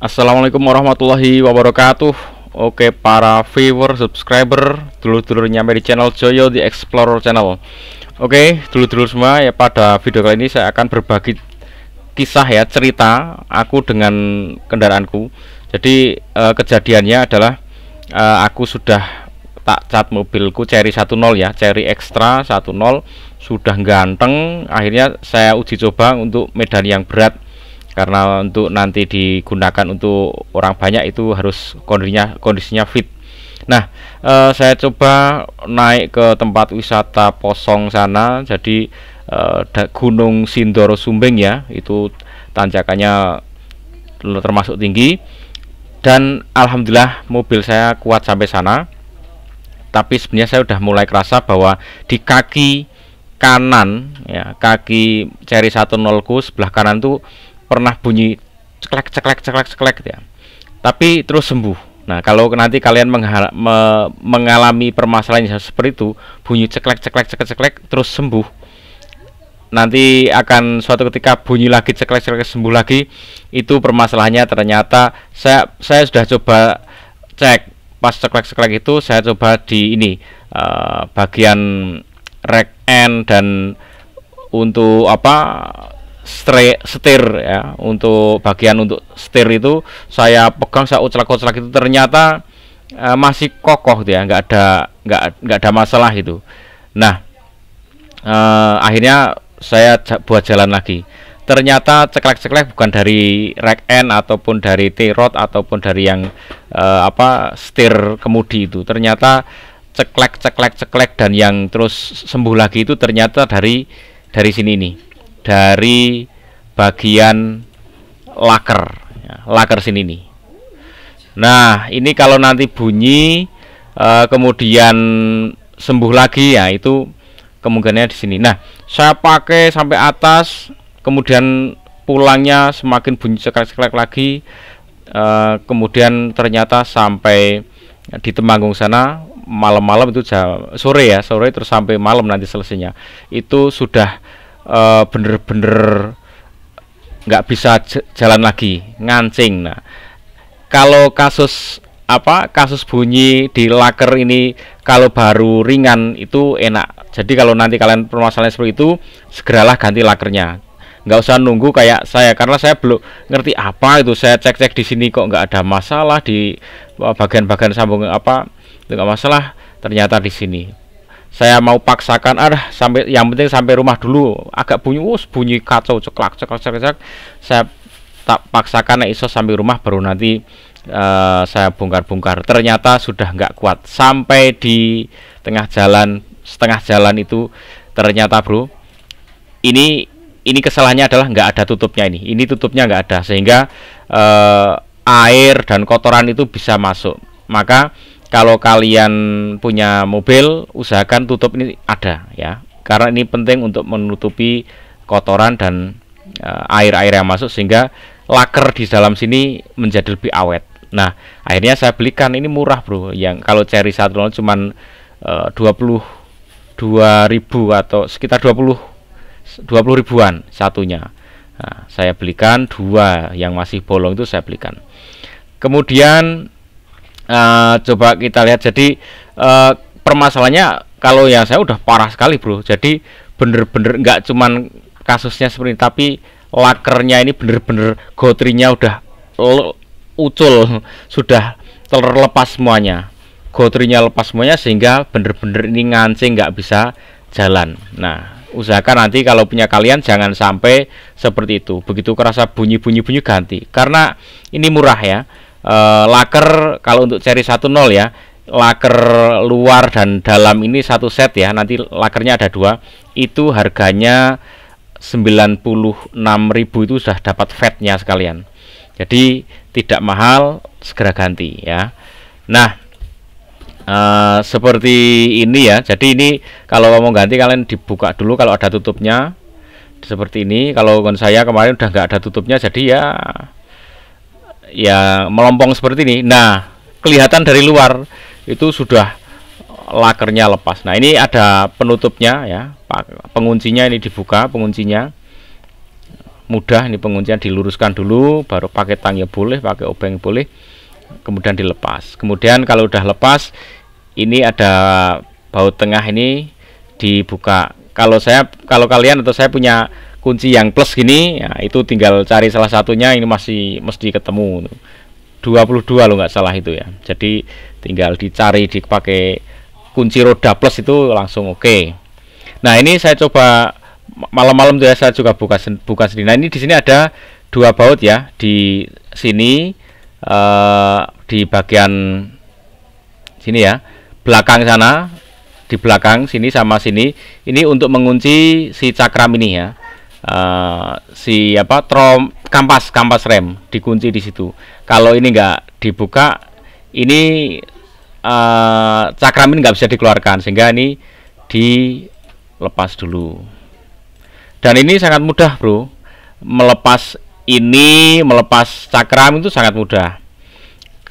Assalamualaikum warahmatullahi wabarakatuh Oke para viewer, subscriber Dulur-dulur nyampe di channel Joyo di Explorer channel Oke dulur-dulur semua ya pada video kali ini saya akan berbagi Kisah ya cerita aku dengan kendaraanku Jadi eh, kejadiannya adalah eh, Aku sudah tak cat mobilku Cherry 10 ya Cherry Extra 10 Sudah ganteng Akhirnya saya uji coba untuk medan yang berat karena untuk nanti digunakan untuk orang banyak itu harus kondisinya kondisinya fit nah eh, saya coba naik ke tempat wisata posong sana jadi eh, Gunung Sindoro Sumbing ya itu tanjakannya termasuk tinggi dan alhamdulillah mobil saya kuat sampai sana tapi sebenarnya saya sudah mulai kerasa bahwa di kaki kanan ya kaki ceri 10 ku sebelah kanan tuh pernah bunyi ceklek ceklek ceklek ceklek ya tapi terus sembuh nah kalau nanti kalian me mengalami permasalahan seperti itu bunyi ceklek ceklek ceklek ceklek terus sembuh nanti akan suatu ketika bunyi lagi ceklek ceklek sembuh lagi itu permasalahannya ternyata saya saya sudah coba cek pas ceklek ceklek itu saya coba di ini uh, bagian rack end dan untuk apa setir ya untuk bagian untuk setir itu saya pegang saya ucelak-ucelak itu ternyata e, masih kokoh dia nggak ada nggak nggak ada masalah itu nah e, akhirnya saya buat jalan lagi ternyata ceklek-ceklek bukan dari rack end ataupun dari T-rod ataupun dari yang e, apa setir kemudi itu ternyata ceklek ceklek ceklek dan yang terus sembuh lagi itu ternyata dari dari sini nih dari bagian laker ya, laker sini nih nah ini kalau nanti bunyi eh, kemudian sembuh lagi ya itu kemungkinannya di sini nah saya pakai sampai atas kemudian pulangnya semakin bunyi sekrek-sekrek lagi eh, kemudian ternyata sampai di Temanggung sana malam-malam itu jam sore ya sore terus sampai malam nanti selesainya itu sudah Eh, bener-bener nggak bisa jalan lagi ngancing nah kalau kasus apa kasus bunyi di laker ini kalau baru ringan itu enak jadi kalau nanti kalian permasalahan seperti itu segeralah ganti lakernya nggak usah nunggu kayak saya karena saya belum ngerti apa itu saya cek-cek di sini kok nggak ada masalah di eh, bagian-bagian sambung apa itu nggak masalah ternyata di sini saya mau paksakan ah sampai yang penting sampai rumah dulu agak bunyi us bunyi kacau ceklak ceklak ceklak saya tak paksakan nah iso sampai rumah baru nanti uh, saya bongkar-bongkar ternyata sudah nggak kuat sampai di tengah jalan setengah jalan itu ternyata bro ini ini kesalahannya adalah nggak ada tutupnya ini ini tutupnya nggak ada sehingga uh, air dan kotoran itu bisa masuk maka kalau kalian punya mobil usahakan tutup ini ada ya karena ini penting untuk menutupi kotoran dan eh, air-air uh, yang masuk sehingga laker di dalam sini menjadi lebih awet nah akhirnya saya belikan ini murah bro yang kalau cherry satu cuman uh, 20 2000 atau sekitar 20 20 ribuan satunya nah, saya belikan dua yang masih bolong itu saya belikan kemudian uh, coba kita lihat jadi uh, permasalahannya kalau yang saya udah parah sekali bro jadi bener-bener nggak -bener cuman kasusnya seperti ini, tapi lakernya ini bener-bener gotrinya udah ucul sudah terlepas semuanya gotrinya lepas semuanya sehingga bener-bener ini ngancing nggak bisa jalan nah usahakan nanti kalau punya kalian jangan sampai seperti itu begitu kerasa bunyi-bunyi bunyi ganti karena ini murah ya uh, laker kalau untuk seri 10 ya laker luar dan dalam ini satu set ya nanti lakernya ada dua itu harganya 96.000 itu sudah dapat fatnya sekalian jadi tidak mahal segera ganti ya nah uh, seperti ini ya jadi ini kalau mau ganti kalian dibuka dulu kalau ada tutupnya seperti ini kalau saya kemarin udah nggak ada tutupnya jadi ya ya melompong seperti ini. Nah, kelihatan dari luar itu sudah lakernya lepas. Nah, ini ada penutupnya ya. Penguncinya ini dibuka, penguncinya mudah ini penguncian diluruskan dulu baru pakai tang ya boleh pakai obeng boleh kemudian dilepas kemudian kalau sudah lepas ini ada baut tengah ini dibuka kalau saya kalau kalian atau saya punya kunci yang plus gini ya, itu tinggal cari salah satunya ini masih mesti ketemu 22 lo nggak salah itu ya jadi tinggal dicari dipakai kunci roda plus itu langsung oke okay. nah ini saya coba malam-malam tuh ya saya juga buka buka sendiri nah ini di sini ada dua baut ya di sini uh, di bagian sini ya belakang sana di belakang sini sama sini ini untuk mengunci si cakram ini ya Eh, si apa trom kampas kampas rem dikunci di situ kalau ini enggak dibuka ini uh, eh, ini nggak bisa dikeluarkan sehingga ini dilepas dulu dan ini sangat mudah bro melepas ini melepas cakram itu sangat mudah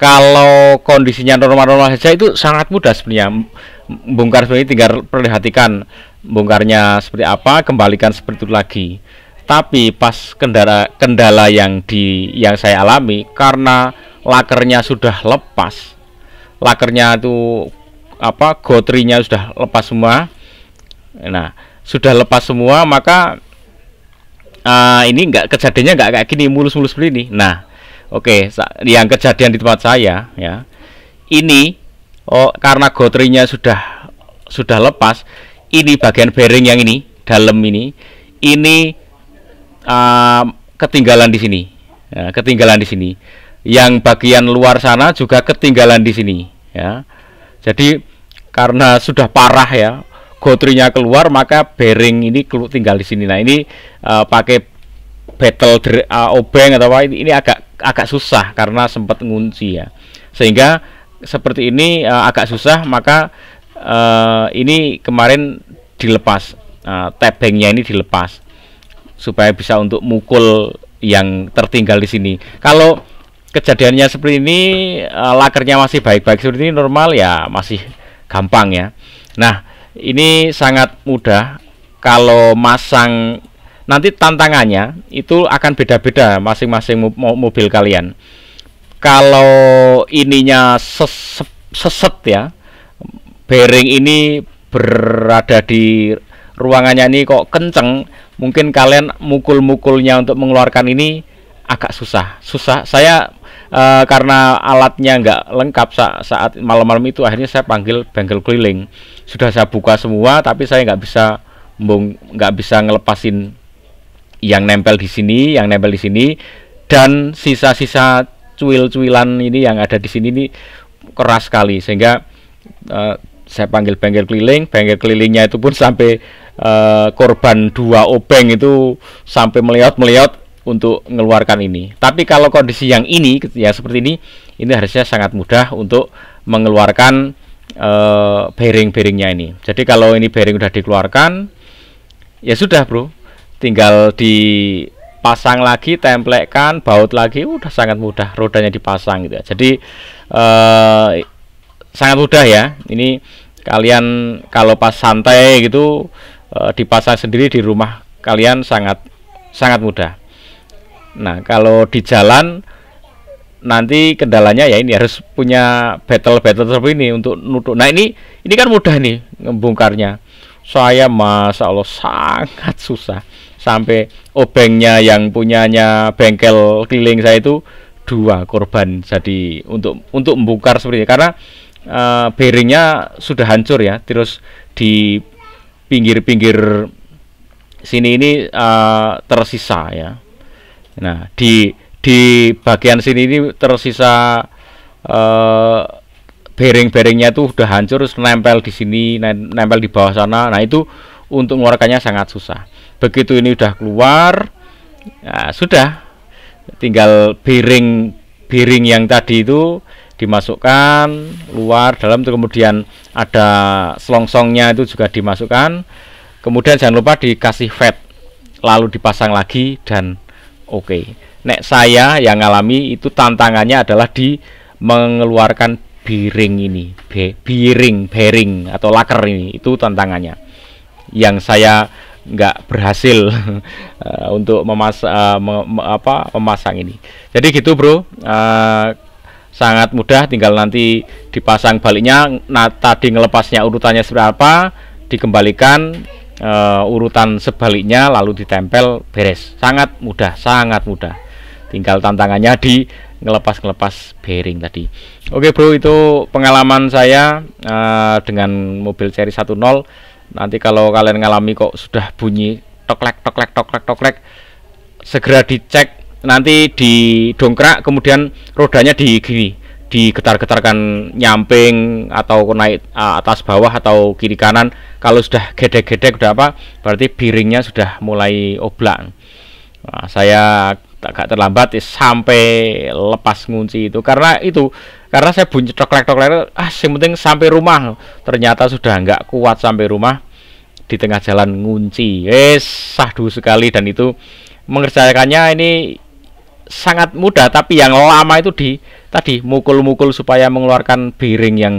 kalau kondisinya normal-normal saja itu sangat mudah sebenarnya bongkar sebenarnya tinggal perhatikan bongkarnya seperti apa kembalikan seperti itu lagi tapi pas kendala kendala yang di yang saya alami karena lakernya sudah lepas lakernya itu apa gotrinya sudah lepas semua nah sudah lepas semua maka uh, ini nggak kejadiannya nggak kayak gini mulus-mulus seperti ini nah Oke, yang kejadian di tempat saya ya. Ini oh karena gotrinya sudah sudah lepas, ini bagian bearing yang ini, dalam ini ini uh, ketinggalan di sini. Ya, ketinggalan di sini. Yang bagian luar sana juga ketinggalan di sini ya. Jadi karena sudah parah ya, gotrinya keluar maka bearing ini tinggal di sini. Nah, ini uh, pakai battle uh, obeng atau apa ini, ini agak agak susah karena sempat ngunci ya sehingga seperti ini uh, agak susah maka uh, ini kemarin dilepas uh, eh, tebengnya ini dilepas supaya bisa untuk mukul yang tertinggal di sini kalau kejadiannya seperti ini uh, lakernya masih baik-baik seperti ini normal ya masih gampang ya nah ini sangat mudah kalau masang nanti tantangannya itu akan beda-beda masing-masing mobil kalian kalau ininya seset, seset ya bearing ini berada di ruangannya ini kok kenceng mungkin kalian mukul-mukulnya untuk mengeluarkan ini agak susah susah saya uh, karena alatnya nggak lengkap sa saat malam-malam itu akhirnya saya panggil bengkel keliling sudah saya buka semua tapi saya nggak bisa nggak bisa ngelepasin yang nempel di sini, yang nempel di sini dan sisa-sisa cuil-cuilan ini yang ada di sini ini keras sekali sehingga uh, saya panggil bengkel keliling, bengkel kelilingnya itu pun sampai uh, korban dua obeng itu sampai meliot-meliot untuk mengeluarkan ini. Tapi kalau kondisi yang ini ya seperti ini, ini harusnya sangat mudah untuk mengeluarkan uh, bearing-bearingnya ini. Jadi kalau ini bearing sudah dikeluarkan, ya sudah bro, tinggal dipasang lagi templekan baut lagi udah sangat mudah rodanya dipasang gitu ya jadi eh, sangat mudah ya ini kalian kalau pas santai gitu eh, dipasang sendiri di rumah kalian sangat sangat mudah nah kalau di jalan nanti kendalanya ya ini harus punya battle battle seperti ini untuk nutup nah ini ini kan mudah nih ngebongkarnya saya masa Allah sangat susah sampai obengnya oh, yang punyanya bengkel keliling saya itu dua korban jadi untuk untuk membongkar seperti ini. karena uh, bearingnya sudah hancur ya terus di pinggir-pinggir sini ini uh, tersisa ya nah di di bagian sini ini tersisa uh, bearing-bearingnya itu udah hancur terus nempel di sini nempel di bawah sana nah itu untuk mengeluarkannya sangat susah begitu ini udah keluar ya sudah tinggal piring piring yang tadi itu dimasukkan luar dalam itu kemudian ada selongsongnya itu juga dimasukkan kemudian jangan lupa dikasih fat lalu dipasang lagi dan oke okay. nek saya yang ngalami itu tantangannya adalah di mengeluarkan biring ini biring bearing atau laker ini itu tantangannya yang saya nggak berhasil eh, untuk memas uh, me apa memasang ini jadi gitu bro uh, sangat mudah tinggal nanti dipasang baliknya nah tadi ngelepasnya urutannya seperti apa, dikembalikan uh, urutan sebaliknya lalu ditempel beres sangat mudah sangat mudah tinggal tantangannya di ngelepas ngelepas bearing tadi oke bro itu pengalaman saya uh, dengan mobil seri 10 nanti kalau kalian ngalami kok sudah bunyi toklek toklek toklek toklek segera dicek nanti didongkrak kemudian rodanya di digetar-getarkan nyamping atau naik atas bawah atau kiri kanan kalau sudah gede-gede udah apa berarti piringnya sudah mulai oblak nah, saya agak terlambat ya, sampai lepas ngunci itu karena itu karena saya bunyi coklek toklek ah yang penting sampai rumah ternyata sudah nggak kuat sampai rumah di tengah jalan ngunci eh sahdu sekali dan itu mengerjakannya ini sangat mudah tapi yang lama itu di tadi mukul-mukul supaya mengeluarkan biring yang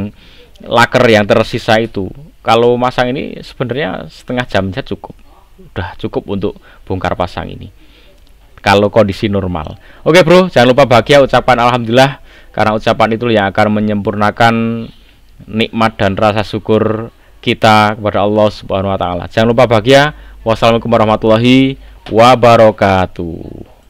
laker yang tersisa itu kalau masang ini sebenarnya setengah jam saja cukup udah cukup untuk bongkar pasang ini kalau kondisi normal. Oke bro, jangan lupa bahagia ucapan alhamdulillah karena ucapan itu yang akan menyempurnakan nikmat dan rasa syukur kita kepada Allah Subhanahu wa taala. Jangan lupa bahagia. Wassalamualaikum warahmatullahi wabarakatuh.